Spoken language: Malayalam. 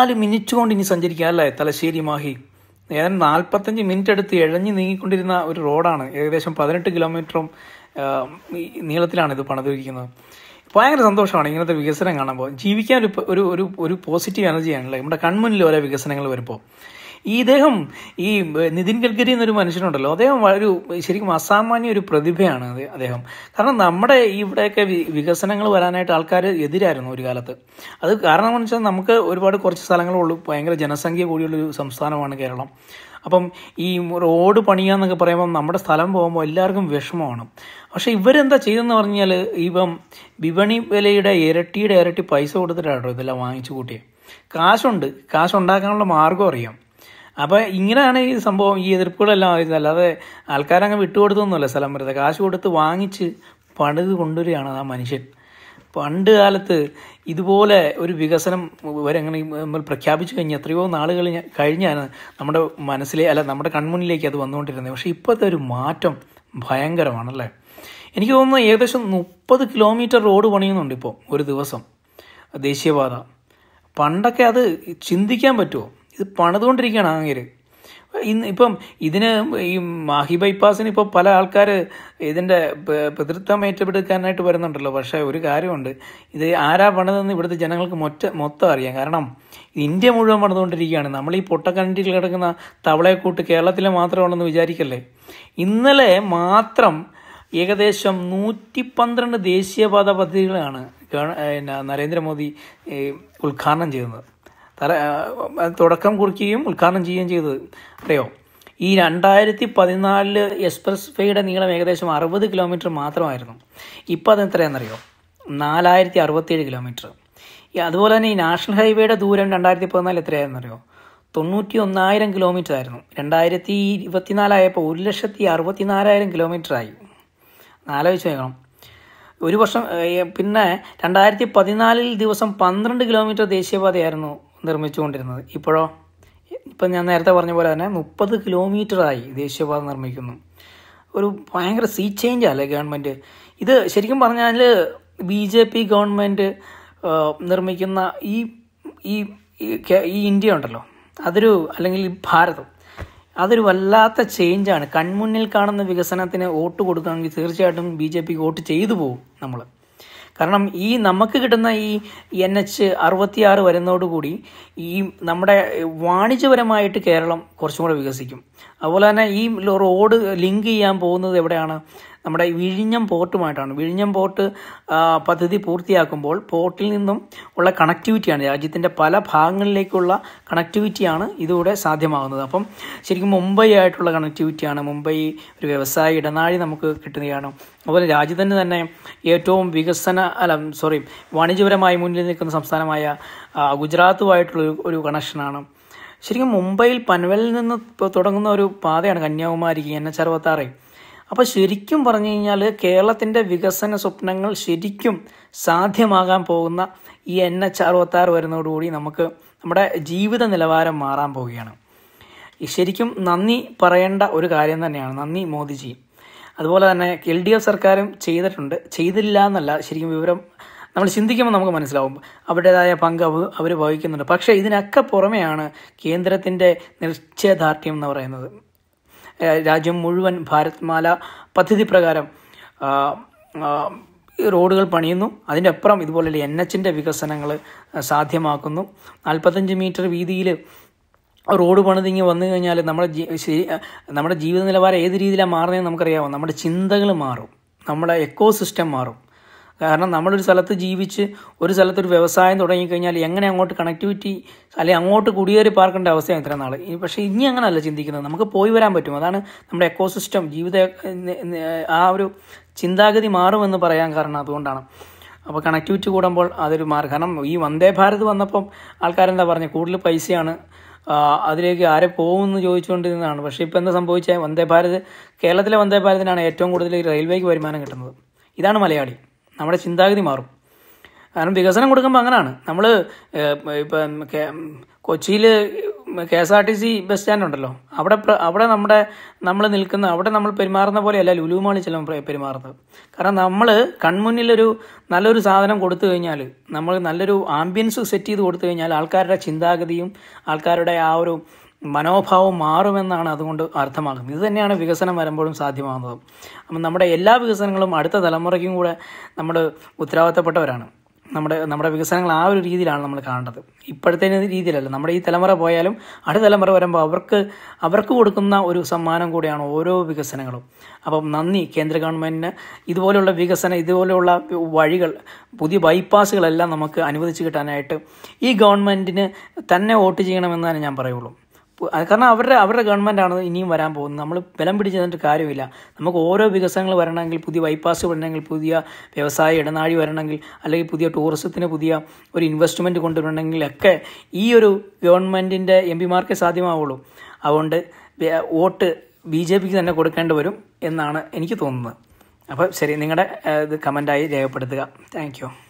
നാല് മിനിറ്റ് കൊണ്ട് ഇനി സഞ്ചരിക്കാം അല്ലേ തലശ്ശേരി മാഹി ഏതാണ്ട് നാൽപ്പത്തഞ്ച് മിനിറ്റ് എടുത്ത് ഇഴഞ്ഞു നീങ്ങിക്കൊണ്ടിരുന്ന ഒരു റോഡാണ് ഏകദേശം പതിനെട്ട് കിലോമീറ്ററും നീളത്തിലാണ് ഇത് പണിതിരിക്കുന്നത് ഭയങ്കര സന്തോഷമാണ് ഇങ്ങനത്തെ വികസനം കാണുമ്പോൾ ജീവിക്കാൻ ഒരു ഒരു ഒരു പോസിറ്റീവ് എനർജിയാണല്ലേ നമ്മുടെ കൺമുന്നിൽ ഓരോ വികസനങ്ങൾ വരുമ്പോൾ ഈ ഇദ്ദേഹം ഈ നിതിൻ ഗഡ്കരി എന്നൊരു മനുഷ്യനുണ്ടല്ലോ അദ്ദേഹം ഒരു ശരിക്കും അസാമാന്യ ഒരു പ്രതിഭയാണ് അദ്ദേഹം കാരണം നമ്മുടെ ഇവിടെയൊക്കെ വികസനങ്ങൾ വരാനായിട്ട് ആൾക്കാർ എതിരായിരുന്നു ഒരു കാലത്ത് അത് കാരണം എന്ന് വെച്ചാൽ നമുക്ക് ഒരുപാട് കുറച്ച് സ്ഥലങ്ങളുള്ളൂ ഭയങ്കര ജനസംഖ്യ കൂടിയുള്ളൊരു സംസ്ഥാനമാണ് കേരളം അപ്പം ഈ റോഡ് പണിയാന്നൊക്കെ പറയുമ്പം നമ്മുടെ സ്ഥലം പോകുമ്പോൾ എല്ലാവർക്കും വിഷമമാണ് പക്ഷേ ഇവരെന്താ ചെയ്തെന്ന് പറഞ്ഞാൽ ഇപ്പം വിപണി വിലയുടെ ഇരട്ടിയുടെ ഇരട്ടി പൈസ കൊടുത്തിട്ടാണ് ഇതെല്ലാം വാങ്ങിച്ചു കൂട്ടിയത് കാശുണ്ട് കാശുണ്ടാക്കാനുള്ള മാർഗ്ഗം അറിയാം അപ്പോൾ ഇങ്ങനെയാണ് ഈ സംഭവം ഈ എതിർപ്പുകളെല്ലാം ആയിരുന്നത് അല്ലാതെ ആൾക്കാരങ്ങ് വിട്ടുകൊടുത്തൊന്നുമല്ല സ്ഥലം വരുന്നത് കാശ് കൊടുത്ത് വാങ്ങിച്ച് പണിത് കൊണ്ടുവരികയാണ് ആ മനുഷ്യൻ പണ്ട് കാലത്ത് ഇതുപോലെ ഒരു വികസനം ഇവരെങ്ങനെ നമ്മൾ പ്രഖ്യാപിച്ചു കഴിഞ്ഞാൽ എത്രയോ നാളുകൾ കഴിഞ്ഞാണ് നമ്മുടെ മനസ്സിലെ അല്ല നമ്മുടെ കൺമുന്നിലേക്ക് അത് വന്നുകൊണ്ടിരുന്നത് പക്ഷേ ഇപ്പോഴത്തെ ഒരു മാറ്റം ഭയങ്കരമാണല്ലേ എനിക്ക് തോന്നുന്നു ഏകദേശം മുപ്പത് കിലോമീറ്റർ റോഡ് പണിയുന്നുണ്ട് ഇപ്പോൾ ഒരു ദിവസം ദേശീയപാത പണ്ടൊക്കെ അത് ചിന്തിക്കാൻ പറ്റുമോ ഇത് പണിതുകൊണ്ടിരിക്കുകയാണ് ആങ്ങേര് ഇന്ന് ഇപ്പം ഇതിന് ഈ മാഹി ബൈപ്പാസിന് ഇപ്പോൾ പല ആൾക്കാർ ഇതിൻ്റെ പിതൃത്വം ഏറ്റെടുക്കാനായിട്ട് വരുന്നുണ്ടല്ലോ പക്ഷേ ഒരു കാര്യമുണ്ട് ഇത് ആരാ പണിതെന്ന് ഇവിടുത്തെ ജനങ്ങൾക്ക് മൊറ്റ മൊത്തം അറിയാം കാരണം ഇന്ത്യ മുഴുവൻ പണിതുകൊണ്ടിരിക്കുകയാണ് നമ്മൾ ഈ പൊട്ടക്കണ്ടിയിൽ കിടക്കുന്ന തവളയെക്കൂട്ട് കേരളത്തിലെ മാത്രമാണെന്ന് വിചാരിക്കല്ലേ ഇന്നലെ മാത്രം ഏകദേശം നൂറ്റി പന്ത്രണ്ട് ദേശീയപാത പദ്ധതികളാണ് നരേന്ദ്രമോദി ഉദ്ഘാടനം ചെയ്യുന്നത് തല തുടക്കം കുറിക്കുകയും ഉദ്ഘാടനം ചെയ്യുകയും ചെയ്തത് അറിയോ ഈ രണ്ടായിരത്തി പതിനാലില് എക്സ്പ്രസ് വേയുടെ നീളം ഏകദേശം അറുപത് കിലോമീറ്റർ മാത്രമായിരുന്നു ഇപ്പോൾ അത് എത്രയാണെന്നറിയോ നാലായിരത്തി അറുപത്തേഴ് കിലോമീറ്റർ അതുപോലെ തന്നെ ഈ നാഷണൽ ഹൈവേയുടെ ദൂരം രണ്ടായിരത്തി പതിനാല് എത്രയായിരുന്നറിയോ തൊണ്ണൂറ്റി ഒന്നായിരം കിലോമീറ്റർ ആയിരുന്നു രണ്ടായിരത്തി ഇരുപത്തിനാലായപ്പോൾ ഒരു ലക്ഷത്തി അറുപത്തിനാലായിരം കിലോമീറ്റർ ആയി ആലോചിച്ച് നോക്കണം ഒരു വർഷം പിന്നെ രണ്ടായിരത്തി പതിനാലിൽ ദിവസം പന്ത്രണ്ട് കിലോമീറ്റർ ദേശീയപാതയായിരുന്നു നിർമ്മിച്ചുകൊണ്ടിരുന്നത് ഇപ്പോഴോ ഇപ്പം ഞാൻ നേരത്തെ പറഞ്ഞ പോലെ തന്നെ മുപ്പത് കിലോമീറ്ററായി ദേശീയപാത നിർമ്മിക്കുന്നു ഒരു ഭയങ്കര സീ ചേഞ്ച് അല്ലേ ഗവൺമെൻറ് ഇത് ശരിക്കും പറഞ്ഞാൽ ബി ജെ പി ഗവൺമെൻറ് നിർമ്മിക്കുന്ന ഈ ഈ ഈ ഇന്ത്യ ഉണ്ടല്ലോ അതൊരു അല്ലെങ്കിൽ ഭാരതം അതൊരു വല്ലാത്ത ചേഞ്ചാണ് കൺമുന്നിൽ കാണുന്ന വികസനത്തിന് വോട്ട് കൊടുക്കുകയാണെങ്കിൽ തീർച്ചയായിട്ടും ബി ജെ പിക്ക് വോട്ട് ചെയ്തു പോകും നമ്മൾ കാരണം ഈ നമുക്ക് കിട്ടുന്ന ഈ എൻ എച്ച് അറുപത്തിയാറ് വരുന്നതോടുകൂടി ഈ നമ്മുടെ വാണിജ്യപരമായിട്ട് കേരളം കുറച്ചും കൂടെ വികസിക്കും അതുപോലെ തന്നെ ഈ റോഡ് ലിങ്ക് ചെയ്യാൻ പോകുന്നത് എവിടെയാണ് നമ്മുടെ വിഴിഞ്ഞം പോർട്ടുമായിട്ടാണ് വിഴിഞ്ഞം പോർട്ട് പദ്ധതി പൂർത്തിയാക്കുമ്പോൾ പോർട്ടിൽ നിന്നും ഉള്ള കണക്ടിവിറ്റിയാണ് രാജ്യത്തിൻ്റെ പല ഭാഗങ്ങളിലേക്കുള്ള കണക്ടിവിറ്റിയാണ് ഇതോടെ സാധ്യമാകുന്നത് അപ്പം ശരിക്കും മുംബൈ ആയിട്ടുള്ള കണക്ടിവിറ്റിയാണ് മുംബൈ ഒരു വ്യവസായ ഇടനാഴി നമുക്ക് കിട്ടുന്നതാണ് അതുപോലെ രാജ്യത്തിന് തന്നെ ഏറ്റവും വികസന അല്ല സോറി വാണിജ്യപരമായി മുന്നിൽ നിൽക്കുന്ന സംസ്ഥാനമായ ഗുജറാത്തുമായിട്ടുള്ള ഒരു കണക്ഷനാണ് ശരിക്കും മുംബൈയിൽ പൻവലിൽ നിന്ന് തുടങ്ങുന്ന ഒരു പാതയാണ് കന്യാകുമാരി എൻ എച്ച് അറുപത്താറ് അപ്പോൾ ശരിക്കും പറഞ്ഞു കഴിഞ്ഞാൽ കേരളത്തിന്റെ വികസന സ്വപ്നങ്ങൾ ശരിക്കും സാധ്യമാകാൻ പോകുന്ന ഈ എൻ എച്ച് ആറ് വരുന്നതോടുകൂടി നമുക്ക് നമ്മുടെ ജീവിത നിലവാരം മാറാൻ പോവുകയാണ് ശരിക്കും നന്ദി പറയേണ്ട ഒരു കാര്യം തന്നെയാണ് നന്ദി മോദിജി അതുപോലെ തന്നെ എൽ ഡി എഫ് സർക്കാരും ചെയ്തിട്ടുണ്ട് ചെയ്തില്ല എന്നല്ല ശരിക്കും വിവരം നമ്മൾ ചിന്തിക്കുമ്പോൾ നമുക്ക് മനസ്സിലാവും അവരുടേതായ പങ്ക് അവർ വഹിക്കുന്നുണ്ട് പക്ഷേ ഇതിനൊക്കെ പുറമെയാണ് കേന്ദ്രത്തിൻ്റെ നിശ്ചയദാർഢ്യം എന്ന് പറയുന്നത് രാജ്യം മുഴുവൻ ഭാരത്മാല പദ്ധതി പ്രകാരം റോഡുകൾ പണിയുന്നു അതിൻ്റെ അപ്പുറം ഇതുപോലെയുള്ള എൻ എച്ചിൻ്റെ വികസനങ്ങൾ സാധ്യമാക്കുന്നു നാൽപ്പത്തഞ്ച് മീറ്റർ വീതിയിൽ റോഡ് പണിതിങ്ങി വന്നു കഴിഞ്ഞാൽ നമ്മുടെ നമ്മുടെ ജീവിത നിലവാരം ഏത് രീതിയിലാണ് മാറുന്നതെന്ന് നമുക്കറിയാമോ നമ്മുടെ ചിന്തകൾ മാറും നമ്മുടെ എക്കോ സിസ്റ്റം മാറും കാരണം നമ്മളൊരു സ്ഥലത്ത് ജീവിച്ച് ഒരു സ്ഥലത്തൊരു വ്യവസായം തുടങ്ങിക്കഴിഞ്ഞാൽ എങ്ങനെ അങ്ങോട്ട് കണക്ടിവിറ്റി അല്ലെങ്കിൽ അങ്ങോട്ട് കുടിയേറി പാർക്കേണ്ട അവസ്ഥയാണ് ഇത്ര നാൾ പക്ഷേ ഇനി അങ്ങനെയല്ല ചിന്തിക്കുന്നത് നമുക്ക് പോയി വരാൻ പറ്റും അതാണ് നമ്മുടെ എക്കോസിസ്റ്റം ജീവിത ആ ഒരു ചിന്താഗതി മാറുമെന്ന് പറയാൻ കാരണം അതുകൊണ്ടാണ് അപ്പോൾ കണക്ടിവിറ്റി കൂടുമ്പോൾ അതൊരു മാർഗ്ഗം കാരണം ഈ വന്ദേ ഭാരത് വന്നപ്പം ആൾക്കാരെന്താ പറഞ്ഞത് കൂടുതൽ പൈസയാണ് അതിലേക്ക് ആരെ പോകുമെന്ന് ചോദിച്ചുകൊണ്ടിരുന്നതാണ് പക്ഷേ ഇപ്പോൾ എന്താ സംഭവിച്ചാൽ വന്ദേ ഭാരത് കേരളത്തിലെ വന്ദേ ഭാരതിനാണ് ഏറ്റവും കൂടുതൽ റെയിൽവേക്ക് വരുമാനം കിട്ടുന്നത് ഇതാണ് മലയാളി നമ്മുടെ ചിന്താഗതി മാറും കാരണം വികസനം കൊടുക്കുമ്പോൾ അങ്ങനെയാണ് നമ്മൾ ഇപ്പം കൊച്ചിയിൽ K S R T C bus stand ഉണ്ടല്ലോ അവിടെ അവിടെ നമ്മുടെ നമ്മൾ നിൽക്കുന്ന അവിടെ നമ്മൾ പെരുമാറുന്ന പോലെയല്ല ലുലുമാളി ചില പെരുമാറുന്നത് കാരണം നമ്മൾ കൺമുന്നിലൊരു നല്ലൊരു സാധനം കൊടുത്തു കഴിഞ്ഞാൽ നമ്മൾ നല്ലൊരു ആംബിയൻസ് സെറ്റ് ചെയ്ത് കൊടുത്തു കഴിഞ്ഞാൽ ആൾക്കാരുടെ ചിന്താഗതിയും ആൾക്കാരുടെ ആ ഒരു മനോഭാവം മാറുമെന്നാണ് അതുകൊണ്ട് അർത്ഥമാക്കുന്നത് ഇത് തന്നെയാണ് വികസനം വരുമ്പോഴും സാധ്യമാകുന്നത് അപ്പം നമ്മുടെ എല്ലാ വികസനങ്ങളും അടുത്ത തലമുറയ്ക്കും കൂടെ നമ്മൾ ഉത്തരവാദിത്തപ്പെട്ടവരാണ് നമ്മുടെ നമ്മുടെ വികസനങ്ങൾ ആ ഒരു രീതിയിലാണ് നമ്മൾ കാണേണ്ടത് ഇപ്പോഴത്തെ രീതിയിലല്ല നമ്മുടെ ഈ തലമുറ പോയാലും അടുത്ത തലമുറ വരുമ്പോൾ അവർക്ക് അവർക്ക് കൊടുക്കുന്ന ഒരു സമ്മാനം കൂടിയാണ് ഓരോ വികസനങ്ങളും അപ്പം നന്ദി കേന്ദ്ര ഗവൺമെൻറ്റിന് ഇതുപോലെയുള്ള വികസന ഇതുപോലെയുള്ള വഴികൾ പുതിയ ബൈപ്പാസുകളെല്ലാം നമുക്ക് അനുവദിച്ച് കിട്ടാനായിട്ട് ഈ ഗവൺമെൻറ്റിന് തന്നെ വോട്ട് തന്നെ ഞാൻ പറയുള്ളൂ കാരണം അവരുടെ അവരുടെ ആണ് ഇനിയും വരാൻ പോകുന്നത് നമ്മൾ ബലം പിടിച്ച് തന്നിട്ട് കാര്യമില്ല നമുക്ക് ഓരോ വികസനങ്ങൾ വരണമെങ്കിൽ പുതിയ ബൈപ്പാസ് വരണമെങ്കിൽ പുതിയ വ്യവസായ ഇടനാഴി വരണമെങ്കിൽ അല്ലെങ്കിൽ പുതിയ ടൂറിസത്തിന് പുതിയ ഒരു ഇൻവെസ്റ്റ്മെൻറ്റ് കൊണ്ടുവരണമെങ്കിൽ ഒക്കെ ഈ ഒരു ഗവൺമെൻറ്റിൻ്റെ എം പിമാർക്കേ സാധ്യമാവുള്ളൂ അതുകൊണ്ട് വോട്ട് ബി ജെ പിക്ക് തന്നെ കൊടുക്കേണ്ടി വരും എന്നാണ് എനിക്ക് തോന്നുന്നത് അപ്പോൾ ശരി നിങ്ങളുടെ ഇത് കമൻറ്റായി രേഖപ്പെടുത്തുക താങ്ക്